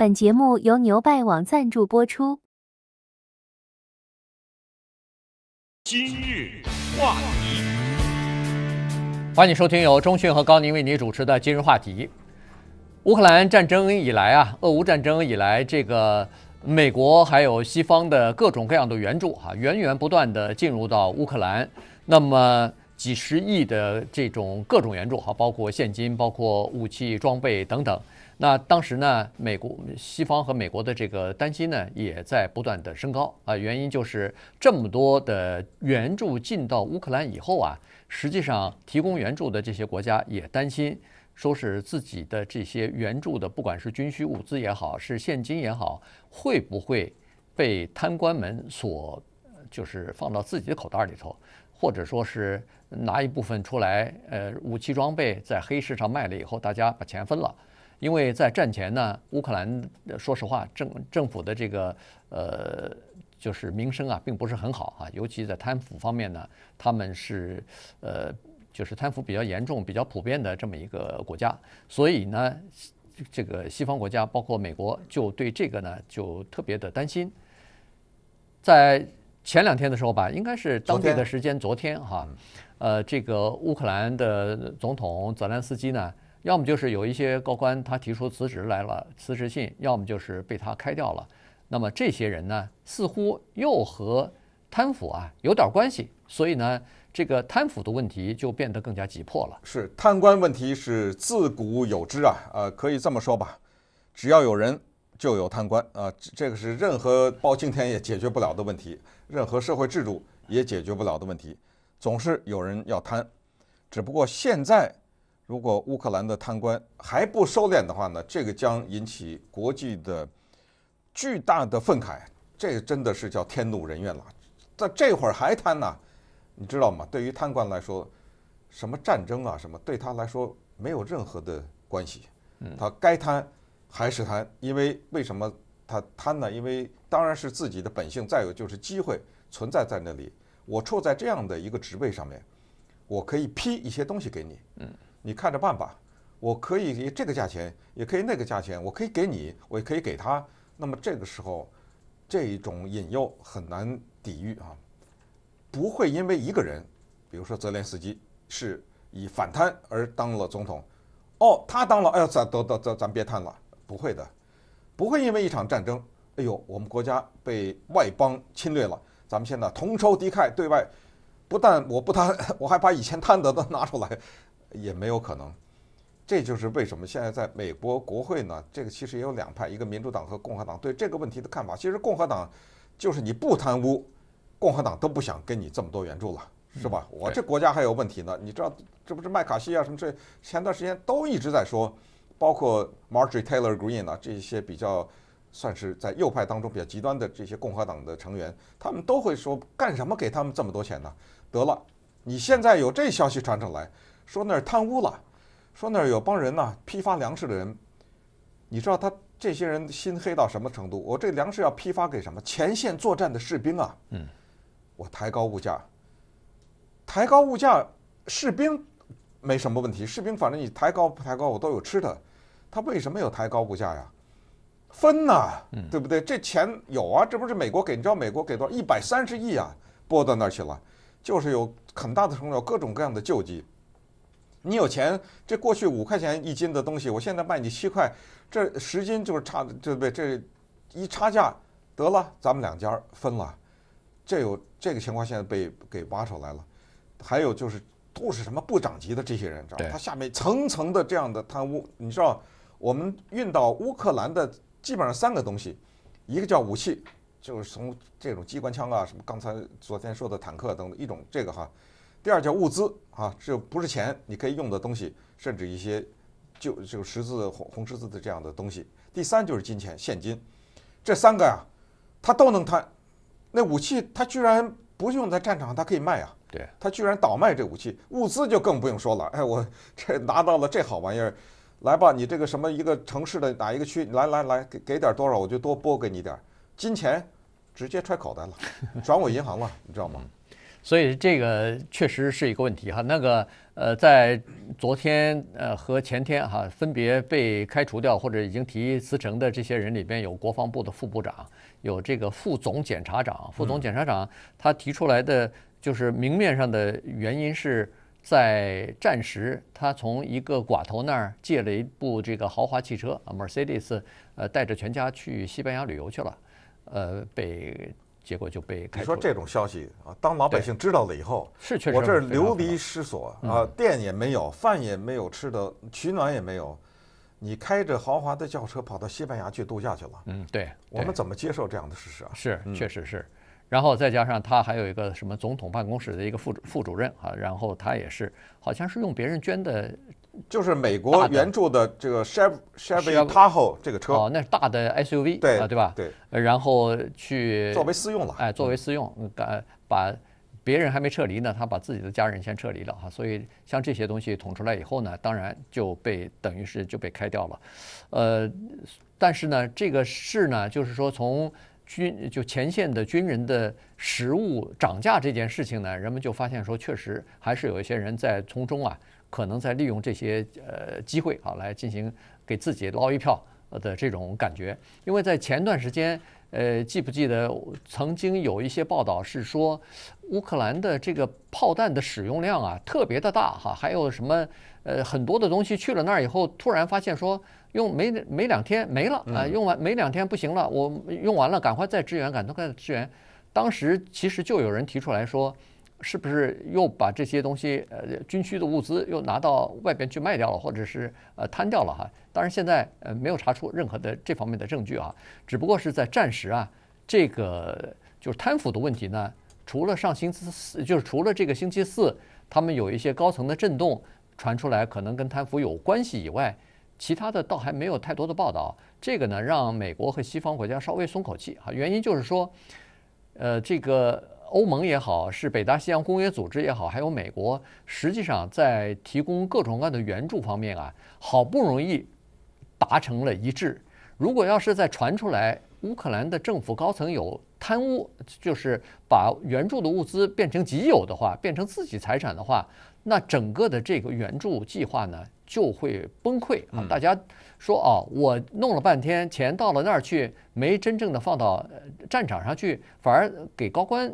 本节目由牛拜网赞助播出。今日话题，欢迎收听由中讯和高宁为你主持的《今日话题》。乌克兰战争以来啊，俄乌战争以来，这个美国还有西方的各种各样的援助哈，源源不断的进入到乌克兰，那么。几十亿的这种各种援助哈，包括现金，包括武器装备等等。那当时呢，美国、西方和美国的这个担心呢，也在不断的升高啊。原因就是这么多的援助进到乌克兰以后啊，实际上提供援助的这些国家也担心，说是自己的这些援助的，不管是军需物资也好，是现金也好，会不会被贪官们所就是放到自己的口袋里头，或者说是。拿一部分出来，呃，武器装备在黑市上卖了以后，大家把钱分了。因为在战前呢，乌克兰说实话，政政府的这个呃，就是名声啊，并不是很好啊，尤其在贪腐方面呢，他们是呃，就是贪腐比较严重、比较普遍的这么一个国家，所以呢，这个西方国家包括美国就对这个呢就特别的担心，在。前两天的时候吧，应该是当地的时间，昨天哈，呃，这个乌克兰的总统泽连斯基呢，要么就是有一些高官他提出辞职来了，辞职信，要么就是被他开掉了。那么这些人呢，似乎又和贪腐啊有点关系，所以呢，这个贪腐的问题就变得更加急迫了。是贪官问题是自古有之啊，呃，可以这么说吧，只要有人。就有贪官啊，这个是任何包青天也解决不了的问题，任何社会制度也解决不了的问题。总是有人要贪，只不过现在，如果乌克兰的贪官还不收敛的话呢，这个将引起国际的巨大的愤慨。这真的是叫天怒人怨了。在这会儿还贪呢，你知道吗？对于贪官来说，什么战争啊，什么对他来说没有任何的关系。嗯，他该贪。还是贪，因为为什么他贪呢？因为当然是自己的本性，再有就是机会存在在那里。我处在这样的一个职位上面，我可以批一些东西给你，嗯，你看着办吧。我可以以这个价钱，也可以那个价钱，我可以给你，我也可以给他。那么这个时候，这种引诱很难抵御啊。不会因为一个人，比如说泽连斯基是以反贪而当了总统，哦，他当了，哎呀，咱得得得，咱别贪了。不会的，不会因为一场战争，哎呦，我们国家被外邦侵略了，咱们现在同仇敌忾，对外，不但我不贪，我还把以前贪得的拿出来，也没有可能。这就是为什么现在在美国国会呢，这个其实也有两派，一个民主党和共和党对这个问题的看法。其实共和党就是你不贪污，共和党都不想给你这么多援助了，是吧？我这国家还有问题呢，你知道，这不是麦卡锡啊什么？这前段时间都一直在说。包括 Marjorie Taylor Greene 啊，这些比较算是在右派当中比较极端的这些共和党的成员，他们都会说干什么给他们这么多钱呢？得了，你现在有这消息传出来，说那儿贪污了，说那儿有帮人呢批发粮食的人，你知道他这些人心黑到什么程度？我这粮食要批发给什么前线作战的士兵啊？嗯，我抬高物价，抬高物价，士兵没什么问题，士兵反正你抬高不抬高，我都有吃的。他为什么有抬高物价呀？分呐，对不对？这钱有啊，这不是美国给你？知道美国给多少？一百三十亿啊，拨到那儿去了，就是有很大的程度各种各样的救济。你有钱，这过去五块钱一斤的东西，我现在卖你七块，这十斤就是差，对不对？这一差价得了，咱们两家分了。这有这个情况现在被给挖出来了。还有就是都是什么部长级的这些人，知道他下面层层的这样的贪污，你知道？我们运到乌克兰的基本上三个东西，一个叫武器，就是从这种机关枪啊，什么刚才昨天说的坦克等一种这个哈；第二叫物资啊，这不是钱，你可以用的东西，甚至一些就就十字红红十字的这样的东西；第三就是金钱现金，这三个呀，他都能贪。那武器他居然不用在战场上，它可以卖啊。对。他居然倒卖这武器，物资就更不用说了。哎，我 这拿到了这好玩意儿。来吧，你这个什么一个城市的哪一个区？来来来，给给点多少，我就多拨给你点儿。金钱直接揣口袋了，转我银行了，你知道吗？所以这个确实是一个问题哈。那个呃，在昨天呃和前天哈，分别被开除掉或者已经提辞呈的这些人里边，有国防部的副部长，有这个副总检察长。副总检察长他提出来的就是明面上的原因是。在战时，他从一个寡头那儿借了一部这个豪华汽车啊，Mercedes，呃，带着全家去西班牙旅游去了，呃，被结果就被。你说这种消息啊，当老百姓知道了以后，是确实，我这流离失所啊，电也没有，饭也没有吃的，取暖也没有，你开着豪华的轿车跑到西班牙去度假去了，嗯，对，我们怎么接受这样的事实啊？是，确实是。然后再加上他还有一个什么总统办公室的一个副副主任啊，然后他也是好像是用别人捐的，就是美国援助的这个 c h e v t a h o e 这个车，哦，那是大的 SUV，对对吧？对。然后去作为私用了，哎，作为私用，把把别人还没撤离呢，他把自己的家人先撤离了哈，所以像这些东西捅出来以后呢，当然就被等于是就被开掉了，呃，但是呢，这个事呢，就是说从。军就前线的军人的食物涨价这件事情呢，人们就发现说，确实还是有一些人在从中啊，可能在利用这些呃机会啊来进行给自己捞一票的这种感觉。因为在前段时间，呃，记不记得曾经有一些报道是说，乌克兰的这个炮弹的使用量啊特别的大哈，还有什么呃很多的东西去了那儿以后，突然发现说。用没没两天没了啊！用完没两天不行了，我用完了赶快再支援，赶快再支援。当时其实就有人提出来说，是不是又把这些东西呃军需的物资又拿到外边去卖掉了，或者是呃贪掉了哈？当然现在呃没有查出任何的这方面的证据啊，只不过是在暂时啊，这个就是贪腐的问题呢，除了上星期四，就是除了这个星期四，他们有一些高层的震动传出来，可能跟贪腐有关系以外。其他的倒还没有太多的报道，这个呢让美国和西方国家稍微松口气啊。原因就是说，呃，这个欧盟也好，是北大西洋公约组织也好，还有美国，实际上在提供各种各样的援助方面啊，好不容易达成了一致。如果要是再传出来乌克兰的政府高层有贪污，就是把援助的物资变成己有的话，变成自己财产的话。那整个的这个援助计划呢就会崩溃啊！大家说啊，我弄了半天钱到了那儿去，没真正的放到战场上去，反而给高官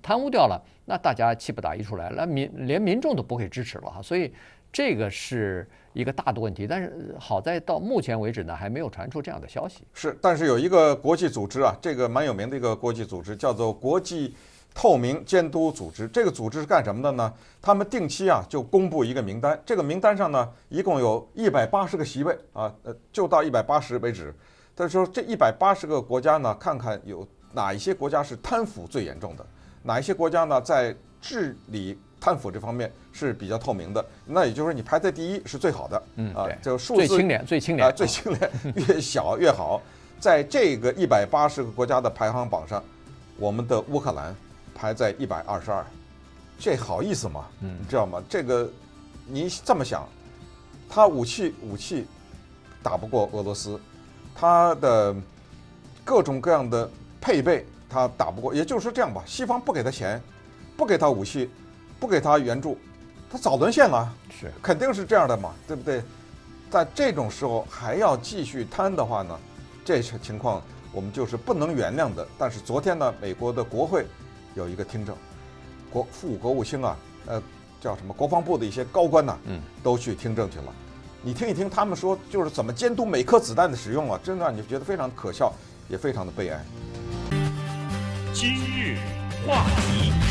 贪污掉了，那大家气不打一处来，那民连民众都不会支持了哈。所以这个是一个大的问题。但是好在到目前为止呢，还没有传出这样的消息。是，但是有一个国际组织啊，这个蛮有名的一个国际组织，叫做国际。透明监督组织这个组织是干什么的呢？他们定期啊就公布一个名单，这个名单上呢一共有一百八十个席位啊，呃，就到一百八十为止。他说这一百八十个国家呢，看看有哪一些国家是贪腐最严重的，哪一些国家呢在治理贪腐这方面是比较透明的。那也就是说你排在第一是最好的，嗯，就数字最清廉，最清廉，最清廉，越小越好。在这个一百八十个国家的排行榜上，我们的乌克兰。排在一百二十二，这好意思吗？嗯，你知道吗？这个，你这么想，他武器武器打不过俄罗斯，他的各种各样的配备他打不过，也就是说这样吧，西方不给他钱，不给他武器，不给他援助，他早沦陷了，是，肯定是这样的嘛，对不对？在这种时候还要继续贪的话呢，这些情况我们就是不能原谅的。但是昨天呢，美国的国会。有一个听证，国副国务卿啊，呃，叫什么？国防部的一些高官呢，嗯，都去听证去了。你听一听，他们说就是怎么监督每颗子弹的使用啊，真的让你觉得非常可笑，也非常的悲哀。今日话题。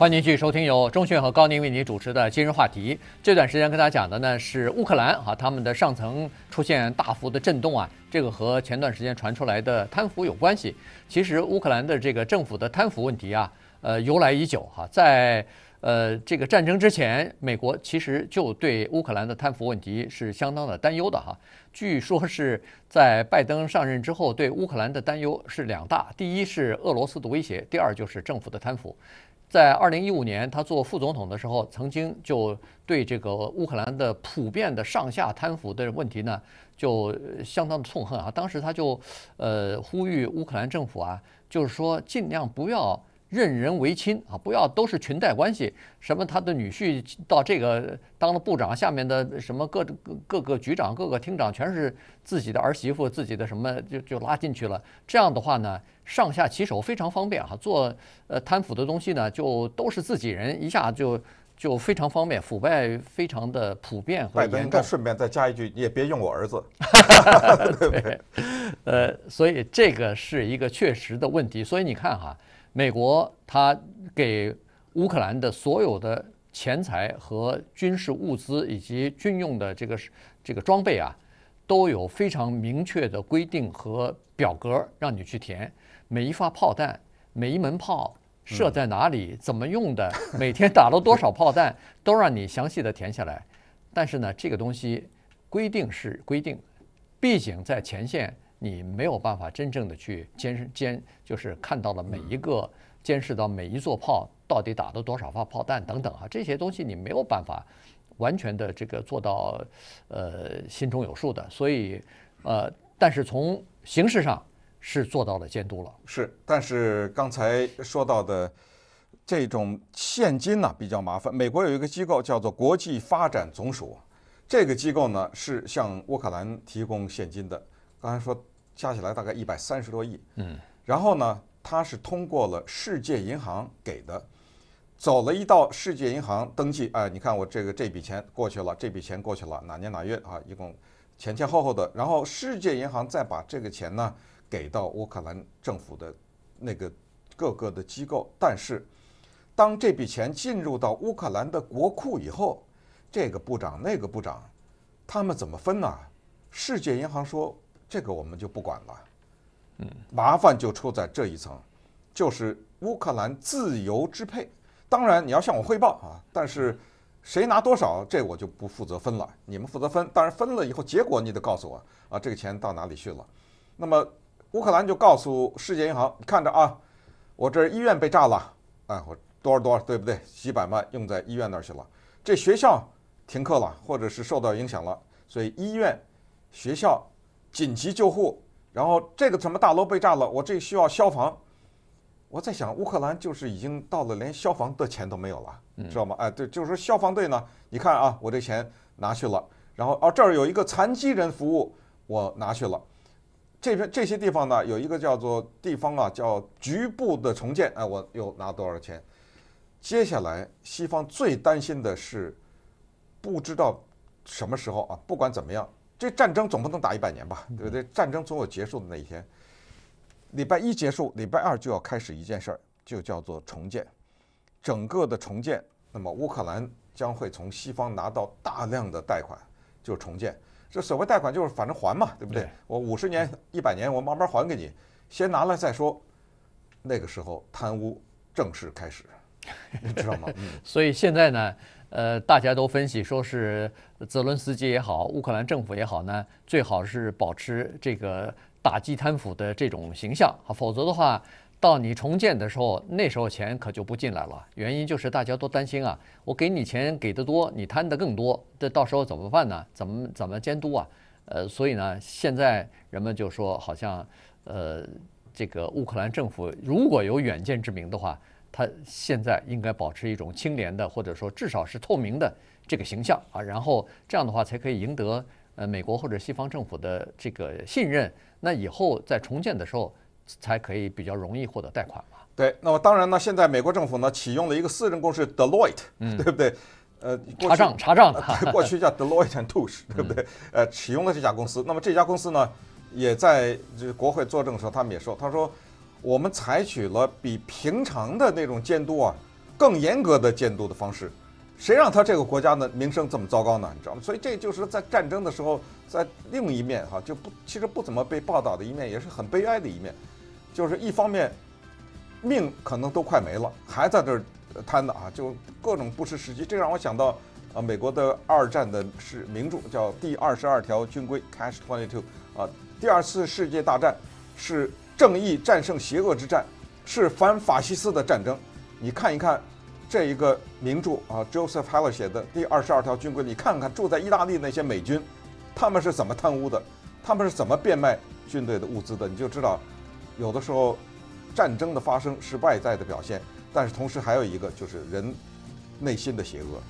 欢迎继续收听由中讯和高宁为您主持的今日话题。这段时间跟大家讲的呢是乌克兰啊，他们的上层出现大幅的震动啊，这个和前段时间传出来的贪腐有关系。其实乌克兰的这个政府的贪腐问题啊，呃，由来已久哈，在呃这个战争之前，美国其实就对乌克兰的贪腐问题是相当的担忧的哈。据说是在拜登上任之后，对乌克兰的担忧是两大，第一是俄罗斯的威胁，第二就是政府的贪腐。在二零一五年，他做副总统的时候，曾经就对这个乌克兰的普遍的上下贪腐的问题呢，就相当的痛恨啊。当时他就，呃，呼吁乌克兰政府啊，就是说尽量不要。任人唯亲啊，不要都是裙带关系。什么他的女婿到这个当了部长，下面的什么各各各个局长、各个厅长全是自己的儿媳妇、自己的什么就就拉进去了。这样的话呢，上下其手非常方便哈。做呃贪腐的东西呢，就都是自己人，一下就就非常方便，腐败非常的普遍和严重。顺便再加一句，你也别用我儿子。对，呃，所以这个是一个确实的问题。所以你看哈。美国他给乌克兰的所有的钱财和军事物资以及军用的这个这个装备啊，都有非常明确的规定和表格，让你去填。每一发炮弹、每一门炮射在哪里、怎么用的、每天打了多少炮弹，都让你详细的填下来。但是呢，这个东西规定是规定，毕竟在前线。你没有办法真正的去监视监，就是看到了每一个监视到每一座炮到底打了多少发炮弹等等啊，这些东西你没有办法完全的这个做到，呃，心中有数的。所以，呃，但是从形式上是做到了监督了。是，但是刚才说到的这种现金呢比较麻烦。美国有一个机构叫做国际发展总署，这个机构呢是向乌克兰提供现金的。刚才说。加起来大概一百三十多亿，嗯，然后呢，它是通过了世界银行给的，走了一道世界银行登记，哎，你看我这个这笔钱过去了，这笔钱过去了，哪年哪月啊？一共前前后后的，然后世界银行再把这个钱呢给到乌克兰政府的那个各个的机构，但是当这笔钱进入到乌克兰的国库以后，这个部长那个部长，他们怎么分呢？世界银行说。这个我们就不管了，嗯，麻烦就出在这一层，就是乌克兰自由支配。当然你要向我汇报啊，但是谁拿多少，这我就不负责分了，你们负责分。当然分了以后，结果你得告诉我啊，这个钱到哪里去了。那么乌克兰就告诉世界银行，你看着啊，我这医院被炸了，哎，我多少多少，对不对？几百万用在医院那儿去了。这学校停课了，或者是受到影响了，所以医院、学校。紧急救护，然后这个什么大楼被炸了，我这需要消防。我在想，乌克兰就是已经到了连消防的钱都没有了，知道吗？哎，对，就是说消防队呢，你看啊，我这钱拿去了，然后哦这儿有一个残疾人服务，我拿去了。这边这些地方呢，有一个叫做地方啊，叫局部的重建，哎，我又拿多少钱？接下来西方最担心的是，不知道什么时候啊，不管怎么样。这战争总不能打一百年吧，对不对？战争总有结束的那一天。礼拜一结束，礼拜二就要开始一件事儿，就叫做重建。整个的重建，那么乌克兰将会从西方拿到大量的贷款，就重建。这所谓贷款就是反正还嘛，对不对？我五十年、一百年，我慢慢还给你，先拿了再说。那个时候贪污正式开始，你知道吗？所以现在呢？呃，大家都分析说是泽伦斯基也好，乌克兰政府也好呢，最好是保持这个打击贪腐的这种形象，否则的话，到你重建的时候，那时候钱可就不进来了。原因就是大家都担心啊，我给你钱给的多，你贪的更多，这到时候怎么办呢？怎么怎么监督啊？呃，所以呢，现在人们就说，好像呃，这个乌克兰政府如果有远见之明的话。他现在应该保持一种清廉的，或者说至少是透明的这个形象啊，然后这样的话才可以赢得呃美国或者西方政府的这个信任，那以后在重建的时候才可以比较容易获得贷款嘛。对，那么当然呢，现在美国政府呢启用了一个私人公司 Deloitte，对不对？呃，查账查账，的，过去叫 Deloitte and Touche，对不对？呃，启用了这家公司，那么这家公司呢也在就国会作证的时候，他们也说，他说。我们采取了比平常的那种监督啊更严格的监督的方式，谁让他这个国家的名声这么糟糕呢？你知道吗？所以这就是在战争的时候，在另一面哈就不其实不怎么被报道的一面，也是很悲哀的一面。就是一方面命可能都快没了，还在这儿瘫着啊，就各种不失时机。这让我想到啊，美国的二战的是名著叫《第二十二条军规》，《Cash Twenty Two》啊，第二次世界大战是。正义战胜邪恶之战，是反法西斯的战争。你看一看这一个名著啊，Joseph Heller 写的《第二十二条军规》，你看看住在意大利那些美军，他们是怎么贪污的，他们是怎么变卖军队的物资的，你就知道有的时候战争的发生是外在的表现，但是同时还有一个就是人内心的邪恶。